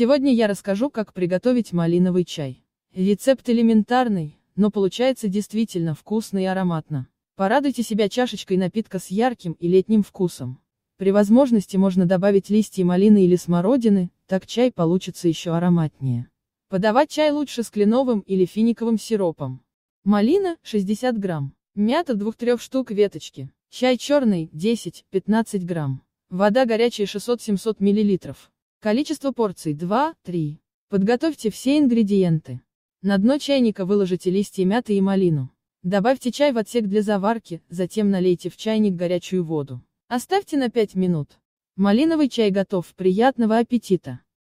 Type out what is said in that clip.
Сегодня я расскажу, как приготовить малиновый чай. Рецепт элементарный, но получается действительно вкусно и ароматно. Порадуйте себя чашечкой напитка с ярким и летним вкусом. При возможности можно добавить листья малины или смородины, так чай получится еще ароматнее. Подавать чай лучше с кленовым или финиковым сиропом. Малина – 60 грамм. Мята – 2-3 штук веточки. Чай черный – 10-15 грамм. Вода горячая 600-700 миллилитров. Количество порций 2-3. Подготовьте все ингредиенты. На дно чайника выложите листья мяты и малину. Добавьте чай в отсек для заварки, затем налейте в чайник горячую воду. Оставьте на 5 минут. Малиновый чай готов, приятного аппетита!